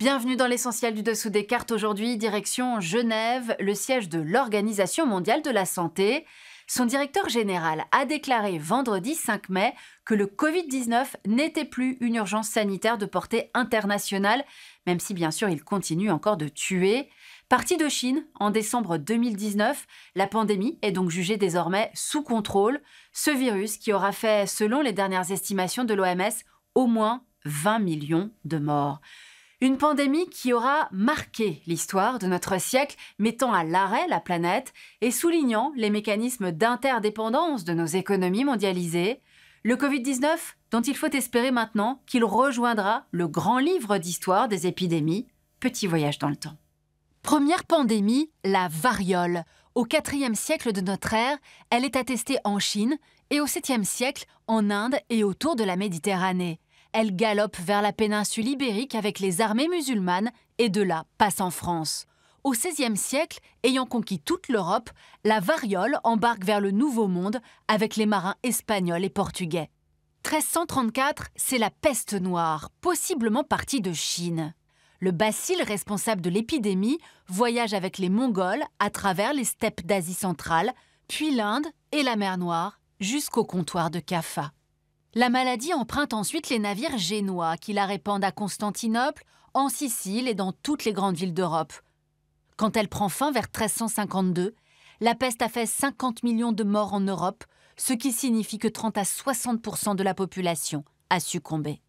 Bienvenue dans l'essentiel du dessous des cartes aujourd'hui, direction Genève, le siège de l'Organisation mondiale de la santé. Son directeur général a déclaré vendredi 5 mai que le Covid-19 n'était plus une urgence sanitaire de portée internationale, même si bien sûr il continue encore de tuer. Parti de Chine en décembre 2019, la pandémie est donc jugée désormais sous contrôle. Ce virus qui aura fait, selon les dernières estimations de l'OMS, au moins 20 millions de morts. Une pandémie qui aura marqué l'histoire de notre siècle, mettant à l'arrêt la planète et soulignant les mécanismes d'interdépendance de nos économies mondialisées. Le Covid-19, dont il faut espérer maintenant qu'il rejoindra le grand livre d'histoire des épidémies, petit voyage dans le temps. Première pandémie, la variole. Au 4e siècle de notre ère, elle est attestée en Chine et au 7e siècle en Inde et autour de la Méditerranée elle galope vers la péninsule ibérique avec les armées musulmanes et de là passe en France. Au XVIe siècle, ayant conquis toute l'Europe, la variole embarque vers le Nouveau Monde avec les marins espagnols et portugais. 1334, c'est la peste noire, possiblement partie de Chine. Le bacille responsable de l'épidémie voyage avec les Mongols à travers les steppes d'Asie centrale, puis l'Inde et la mer Noire jusqu'au comptoir de Kaffa. La maladie emprunte ensuite les navires génois qui la répandent à Constantinople, en Sicile et dans toutes les grandes villes d'Europe. Quand elle prend fin vers 1352, la peste a fait 50 millions de morts en Europe, ce qui signifie que 30 à 60 de la population a succombé.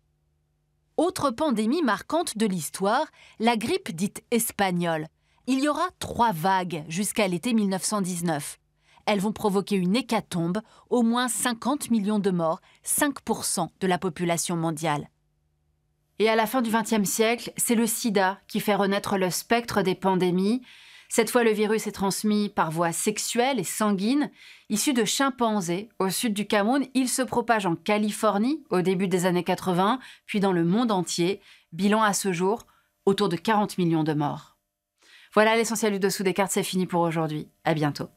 Autre pandémie marquante de l'histoire, la grippe dite espagnole. Il y aura trois vagues jusqu'à l'été 1919. Elles vont provoquer une hécatombe, au moins 50 millions de morts, 5% de la population mondiale. Et à la fin du XXe siècle, c'est le sida qui fait renaître le spectre des pandémies. Cette fois, le virus est transmis par voie sexuelle et sanguine. Issu de chimpanzés au sud du Cameroun, il se propage en Californie au début des années 80, puis dans le monde entier. Bilan à ce jour, autour de 40 millions de morts. Voilà l'essentiel du dessous des cartes, c'est fini pour aujourd'hui. À bientôt.